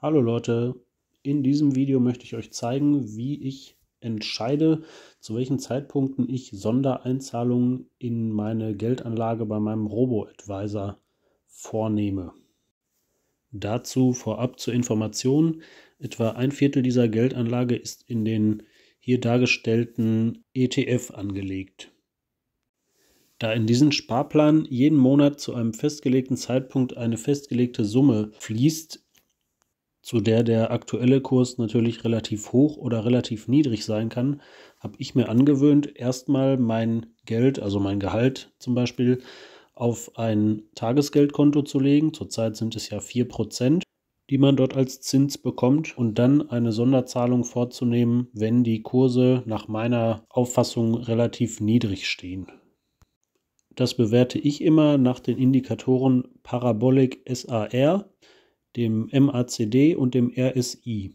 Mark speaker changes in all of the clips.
Speaker 1: Hallo Leute, in diesem Video möchte ich euch zeigen, wie ich entscheide, zu welchen Zeitpunkten ich Sondereinzahlungen in meine Geldanlage bei meinem Robo-Advisor vornehme. Dazu vorab zur Information, etwa ein Viertel dieser Geldanlage ist in den hier dargestellten ETF angelegt. Da in diesen Sparplan jeden Monat zu einem festgelegten Zeitpunkt eine festgelegte Summe fließt, zu der der aktuelle Kurs natürlich relativ hoch oder relativ niedrig sein kann, habe ich mir angewöhnt, erstmal mein Geld, also mein Gehalt zum Beispiel, auf ein Tagesgeldkonto zu legen. Zurzeit sind es ja 4%, die man dort als Zins bekommt und dann eine Sonderzahlung vorzunehmen, wenn die Kurse nach meiner Auffassung relativ niedrig stehen. Das bewerte ich immer nach den Indikatoren Parabolic SAR dem MACD und dem RSI.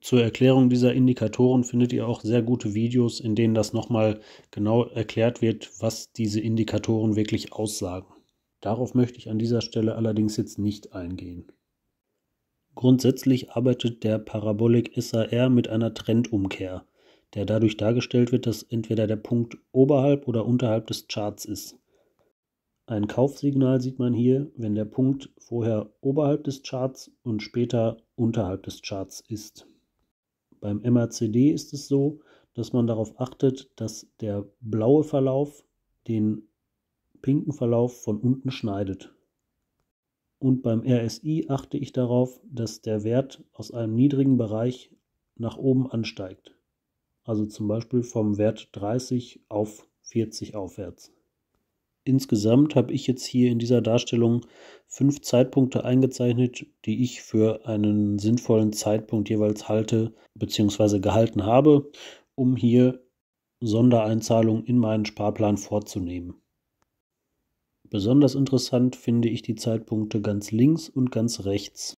Speaker 1: Zur Erklärung dieser Indikatoren findet ihr auch sehr gute Videos, in denen das nochmal genau erklärt wird, was diese Indikatoren wirklich aussagen. Darauf möchte ich an dieser Stelle allerdings jetzt nicht eingehen. Grundsätzlich arbeitet der Parabolic SAR mit einer Trendumkehr, der dadurch dargestellt wird, dass entweder der Punkt oberhalb oder unterhalb des Charts ist. Ein Kaufsignal sieht man hier, wenn der Punkt vorher oberhalb des Charts und später unterhalb des Charts ist. Beim MACD ist es so, dass man darauf achtet, dass der blaue Verlauf den pinken Verlauf von unten schneidet. Und beim RSI achte ich darauf, dass der Wert aus einem niedrigen Bereich nach oben ansteigt. Also zum Beispiel vom Wert 30 auf 40 aufwärts. Insgesamt habe ich jetzt hier in dieser Darstellung fünf Zeitpunkte eingezeichnet, die ich für einen sinnvollen Zeitpunkt jeweils halte bzw. gehalten habe, um hier Sondereinzahlungen in meinen Sparplan vorzunehmen. Besonders interessant finde ich die Zeitpunkte ganz links und ganz rechts,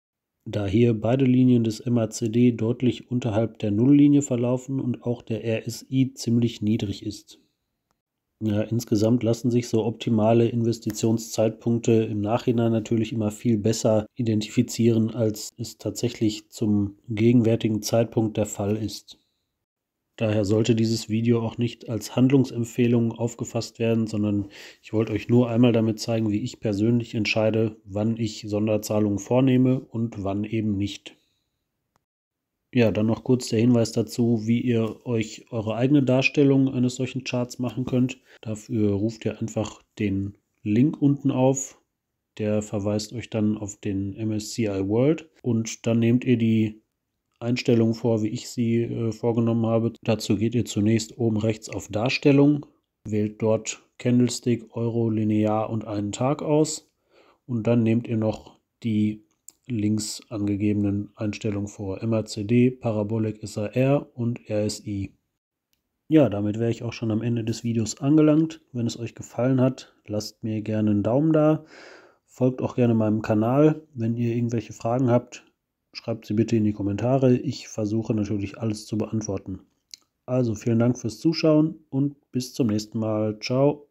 Speaker 1: da hier beide Linien des MACD deutlich unterhalb der Nulllinie verlaufen und auch der RSI ziemlich niedrig ist. Ja, insgesamt lassen sich so optimale Investitionszeitpunkte im Nachhinein natürlich immer viel besser identifizieren, als es tatsächlich zum gegenwärtigen Zeitpunkt der Fall ist. Daher sollte dieses Video auch nicht als Handlungsempfehlung aufgefasst werden, sondern ich wollte euch nur einmal damit zeigen, wie ich persönlich entscheide, wann ich Sonderzahlungen vornehme und wann eben nicht. Ja, dann noch kurz der Hinweis dazu, wie ihr euch eure eigene Darstellung eines solchen Charts machen könnt. Dafür ruft ihr einfach den Link unten auf. Der verweist euch dann auf den MSCI World und dann nehmt ihr die Einstellungen vor, wie ich sie äh, vorgenommen habe. Dazu geht ihr zunächst oben rechts auf Darstellung, wählt dort Candlestick, Euro, Linear und einen Tag aus und dann nehmt ihr noch die links angegebenen Einstellungen vor. MACD, Parabolic SAR und RSI. Ja, damit wäre ich auch schon am Ende des Videos angelangt. Wenn es euch gefallen hat, lasst mir gerne einen Daumen da. Folgt auch gerne meinem Kanal. Wenn ihr irgendwelche Fragen habt, schreibt sie bitte in die Kommentare. Ich versuche natürlich alles zu beantworten. Also vielen Dank fürs Zuschauen und bis zum nächsten Mal. Ciao.